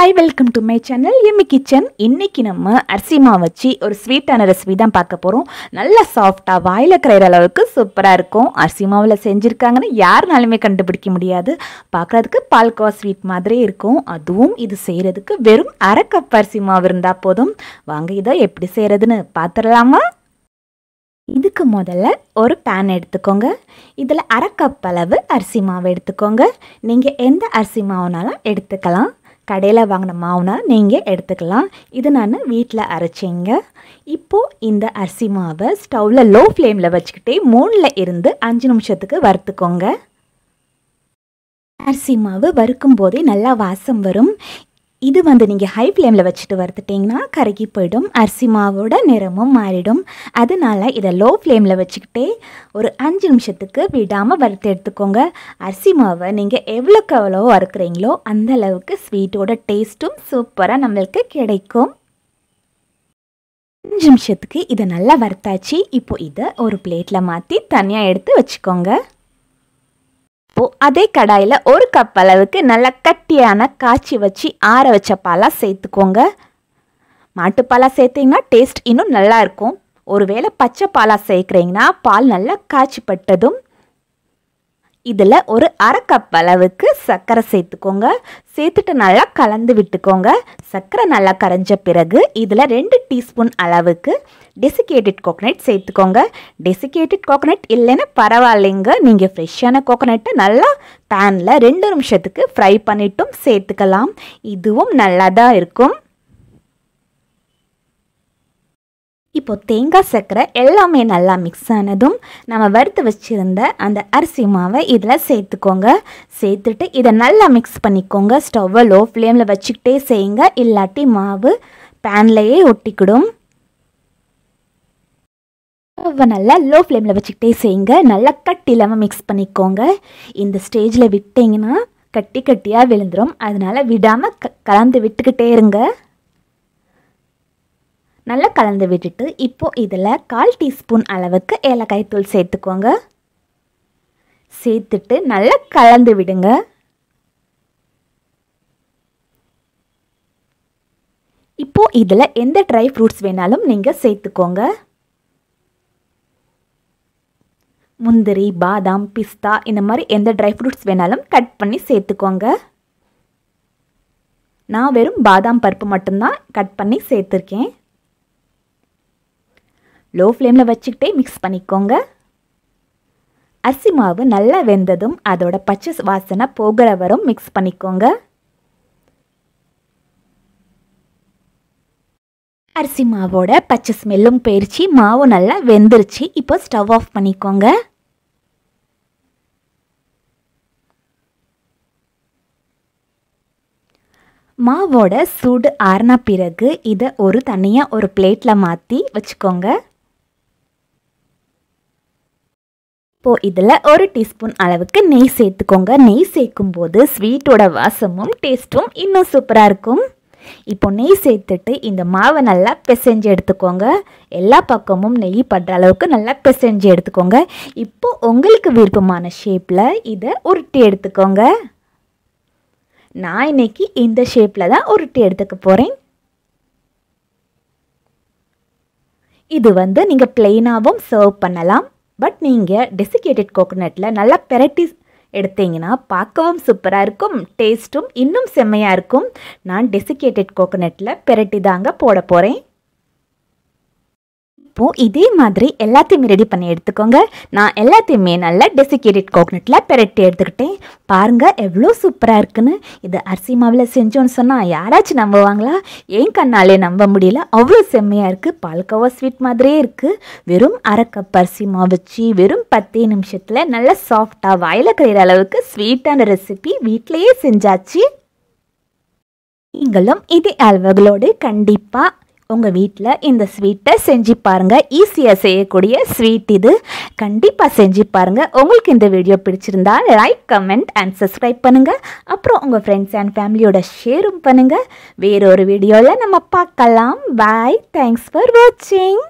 hi welcome to my channel Emmy kitchen இன்றைக்கி நம்ம அரிசி மாவு வச்சு ஒரு ஸ்வீட்டான ரெசிபி தான் பார்க்க போகிறோம் நல்லா சாஃப்டாக வாயில் கிரையிற அளவுக்கு சூப்பராக இருக்கும் அரிசி மாவில் செஞ்சுருக்காங்கன்னு யாருனாலுமே கண்டுபிடிக்க முடியாது பார்க்குறதுக்கு பால்கோவா ஸ்வீட் மாதிரி இருக்கும் அதுவும் இது செய்கிறதுக்கு வெறும் அரை கப் அரிசி மாவு இருந்தால் போதும் வாங்க இதை எப்படி செய்கிறதுன்னு பார்த்துடலாமா இதுக்கு முதல்ல ஒரு பேன் எடுத்துக்கோங்க இதில் அரை கப் அளவு அரிசி மாவு எடுத்துக்கோங்க நீங்கள் எந்த அரிசி மாவுனாலும் எடுத்துக்கலாம் கடையில் வாங்கின மாவுனா நீங்கள் எடுத்துக்கலாம் இது நான் வீட்டில் அரைச்சிங்க இப்போது இந்த அரிசி மாவை ஸ்டவ்வில் லோ ஃப்ளேமில் வச்சுக்கிட்டே மூணில் இருந்து அஞ்சு நிமிஷத்துக்கு வறுத்துக்கோங்க அரிசி மாவு வறுக்கும் போதே நல்லா வாசம் வரும் இது வந்து நீங்கள் ஹை ஃப்ளேமில் வச்சுட்டு வறுத்துட்டிங்கன்னா கருகி போயிடும் அரிசி மாவோட நிறமும் மாறிடும் அதனால் இதை லோ ஃப்ளேமில் வச்சுக்கிட்டே ஒரு அஞ்சு நிமிஷத்துக்கு விடாமல் வறுத்து எடுத்துக்கோங்க அரிசி மாவை நீங்கள் எவ்வளோக்கு எவ்வளோ வறுக்குறீங்களோ அந்த அளவுக்கு ஸ்வீட்டோட டேஸ்ட்டும் சூப்பராக நம்மளுக்கு கிடைக்கும் அஞ்சு நிமிஷத்துக்கு இதை நல்லா வறுத்தாச்சு இப்போ இதை ஒரு பிளேட்டில் மாற்றி தனியாக எடுத்து வச்சுக்கோங்க இப்போது அதே கடாயில் ஒரு கப் அளவுக்கு நல்லா கட்டியான காய்ச்சி வச்சு ஆற வச்ச பாலாக சேர்த்துக்கோங்க மாட்டுப்பாலாக சேர்த்திங்கன்னா டேஸ்ட் இன்னும் நல்லாயிருக்கும் ஒருவேளை பச்சை பாலாக சேர்க்குறீங்கன்னா பால் நல்லா காய்ச்சி பட்டதும் இதில் ஒரு அரை கப் அளவுக்கு சர்க்கரை சேர்த்துக்கோங்க சேர்த்துட்டு நல்லா கலந்து விட்டுக்கோங்க சர்க்கரை நல்லா கரைஞ்ச பிறகு இதில் ரெண்டு டீஸ்பூன் அளவுக்கு டெசிகேட்டட் கோகனட் சேர்த்துக்கோங்க டெசிகேட்டட் கோகனட் இல்லைன்னா பரவாயில்லைங்க நீங்கள் ஃப்ரெஷ்ஷான கோகனட்டை நல்லா பேனில் ரெண்டு நிமிஷத்துக்கு ஃப்ரை பண்ணிட்டும் சேர்த்துக்கலாம் இதுவும் நல்லா தான் இருக்கும் இப்போது தேங்காய் சர்க்கரை எல்லாமே நல்லா மிக்ஸ் ஆனதும் நம்ம வறுத்து வச்சுருந்த அந்த அரிசி மாவை இதில் சேர்த்துக்கோங்க சேர்த்துட்டு இதை நல்லா மிக்ஸ் பண்ணிக்கோங்க ஸ்டவ்வை லோ ஃப்ளேமில் வச்சுக்கிட்டே செய்யுங்க இல்லாட்டி மாவு பேன்லையே ஒட்டிக்கிடும் ஸ்டவ்வை நல்லா லோ ஃப்ளேமில் வச்சுக்கிட்டே செய்யுங்க நல்லா கட்டி இல்லாமல் மிக்ஸ் பண்ணிக்கோங்க இந்த ஸ்டேஜில் விட்டிங்கன்னா கட்டி கட்டியாக விழுந்துடும் அதனால் விடாமல் க கலந்து விட்டுக்கிட்டே இருங்க நல்லா கலந்து விட்டுட்டு இப்போது இதில் கால் டீஸ்பூன் அளவுக்கு ஏலக்காய் தூள் சேர்த்துக்கோங்க சேர்த்துட்டு நல்லா கலந்து விடுங்க இப்போது இதில் எந்த ட்ரை ஃப்ரூட்ஸ் வேணாலும் நீங்கள் சேர்த்துக்கோங்க முந்திரி பாதாம் பிஸ்தா இந்த மாதிரி எந்த ட்ரை ஃப்ரூட்ஸ் வேணாலும் கட் பண்ணி சேர்த்துக்கோங்க நான் வெறும் பாதாம் பருப்பு மட்டும்தான் கட் பண்ணி சேர்த்துருக்கேன் லோ ஃப்ளேமில் வச்சுக்கிட்டே மிக்ஸ் பண்ணிக்கோங்க அரிசி மாவு நல்லா வெந்ததும் அதோட பச்சை வாசனை போகிற வரும் மிக்ஸ் பண்ணிக்கோங்க அரிசி மாவோட பச்சை ஸ்மெல்லும் போயிடுச்சு மாவு நல்லா வெந்துருச்சு இப்போ ஸ்டவ் ஆஃப் பண்ணிக்கோங்க மாவோட சூடு ஆறின பிறகு இதை ஒரு தனியாக ஒரு பிளேட்டில் மாற்றி வச்சுக்கோங்க இப்போது இதில் ஒரு டீஸ்பூன் அளவுக்கு நெய் சேர்த்துக்கோங்க நெய் சேர்க்கும் போது ஸ்வீட்டோட வாசமும் டேஸ்ட்டும் இன்னும் சூப்பராக இருக்கும் இப்போ நெய் சேர்த்துட்டு இந்த மாவை நல்லா பிசைஞ்சு எடுத்துக்கோங்க எல்லா பக்கமும் நெய் படுற அளவுக்கு நல்லா பிசைஞ்சு எடுத்துக்கோங்க இப்போ உங்களுக்கு விருப்பமான ஷேப்பில் இதை உருட்டி எடுத்துக்கோங்க நான் இன்னைக்கு இந்த ஷேப்பில் தான் உருட்டி எடுத்துக்க போகிறேன் இது வந்து நீங்கள் பிளெயினாகவும் சர்வ் பண்ணலாம் பட் நீங்கள் டெசிகேட்டட் கோகோனட்டில் நல்லா பெரட்டி எடுத்தீங்கன்னா பார்க்கவும் சூப்பராக இருக்கும் டேஸ்ட்டும் இன்னும் செம்மையாக இருக்கும் நான் டெசிகேட்டட் கோகோனட்டில் பெரட்டி தாங்க போட போகிறேன் இப்போ இதே மாதிரி எல்லாத்தையுமே ரெடி பண்ணி எடுத்துக்கோங்க நான் எல்லாத்தையுமே நல்லா டெசிகேட்டட் கோக்னட்ல பெரட்டி எடுத்துக்கிட்டேன் பாருங்கள் எவ்வளோ சூப்பராக இருக்குன்னு இது அரிசி மாவில் செஞ்சோன்னு சொன்னால் யாராச்சும் நம்புவாங்களா ஏன் கண்ணாலே நம்ப முடியல அவ்வளோ செம்மையாக இருக்குது பால்கோவா ஸ்வீட் மாதிரியே இருக்குது வெறும் அரை கப் அரிசி மாவு வச்சு வெறும் பத்தே நிமிஷத்தில் நல்லா சாஃப்டாக வாயில் கரையிற அளவுக்கு ஸ்வீட்டான ரெசிபி வீட்டிலையே செஞ்சாச்சு நீங்களும் இதே அளவுகளோடு கண்டிப்பாக உங்கள் வீட்டில் இந்த ஸ்வீட்டை செஞ்சு பாருங்கள் ஈஸியாக செய்யக்கூடிய ஸ்வீட் இது கண்டிப்பாக செஞ்சு பாருங்கள் உங்களுக்கு இந்த வீடியோ பிடிச்சிருந்தால் லைக் கமெண்ட் அண்ட் சப்ஸ்கிரைப் பண்ணுங்கள் அப்புறம் உங்கள் ஃப்ரெண்ட்ஸ் அண்ட் ஃபேமிலியோட ஷேரும் பண்ணுங்கள் வேறொரு வீடியோவில் நம்ம பார்க்கலாம் பாய் தேங்க்ஸ் ஃபார் வாட்சிங்